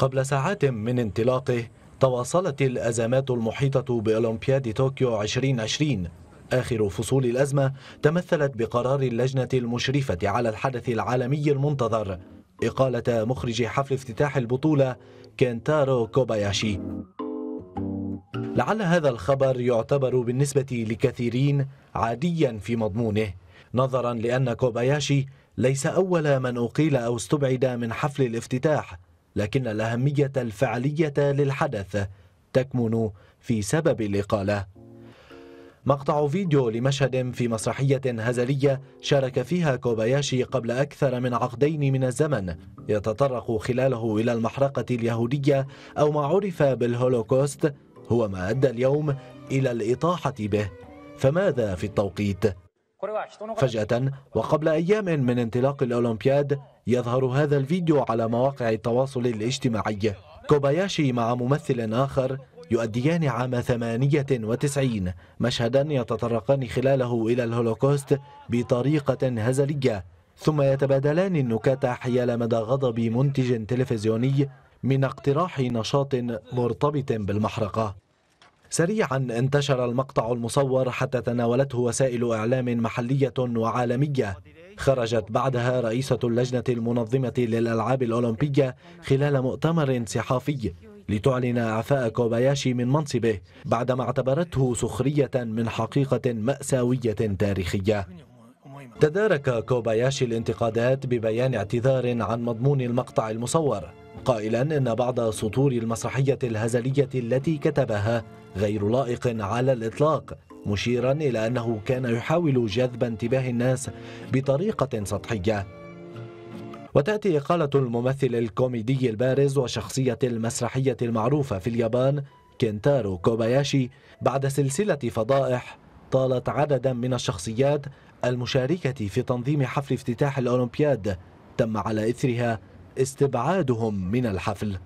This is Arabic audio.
قبل ساعات من انطلاقه تواصلت الأزمات المحيطة بأولمبياد طوكيو 2020 آخر فصول الأزمة تمثلت بقرار اللجنة المشرفة على الحدث العالمي المنتظر إقالة مخرج حفل افتتاح البطولة كينتارو كوباياشي لعل هذا الخبر يعتبر بالنسبة لكثيرين عاديا في مضمونه نظرا لأن كوباياشي ليس أول من أقيل أو استبعد من حفل الافتتاح لكن الأهمية الفعلية للحدث تكمن في سبب الإقالة مقطع فيديو لمشهد في مسرحية هزلية شارك فيها كوباياشي قبل أكثر من عقدين من الزمن يتطرق خلاله إلى المحرقة اليهودية أو ما عرف بالهولوكوست هو ما أدى اليوم إلى الإطاحة به فماذا في التوقيت؟ فجأة وقبل أيام من انطلاق الأولمبياد يظهر هذا الفيديو على مواقع التواصل الاجتماعي كوباياشي مع ممثل آخر يؤديان عام 98 مشهدا يتطرقان خلاله إلى الهولوكوست بطريقة هزلية ثم يتبادلان النكات حيال مدى غضب منتج تلفزيوني من اقتراح نشاط مرتبط بالمحرقة سريعا انتشر المقطع المصور حتى تناولته وسائل إعلام محلية وعالمية خرجت بعدها رئيسة اللجنة المنظمة للألعاب الأولمبية خلال مؤتمر صحفي لتعلن اعفاء كوباياشي من منصبه بعدما اعتبرته سخريه من حقيقه ماساويه تاريخيه تدارك كوباياشي الانتقادات ببيان اعتذار عن مضمون المقطع المصور قائلا إن بعض سطور المسرحية الهزلية التي كتبها غير لائق على الإطلاق مشيرا إلى أنه كان يحاول جذب انتباه الناس بطريقة سطحية وتأتي إقالة الممثل الكوميدي البارز وشخصية المسرحية المعروفة في اليابان كينتارو كوباياشي بعد سلسلة فضائح طالت عددا من الشخصيات المشاركة في تنظيم حفل افتتاح الأولمبياد تم على إثرها استبعادهم من الحفل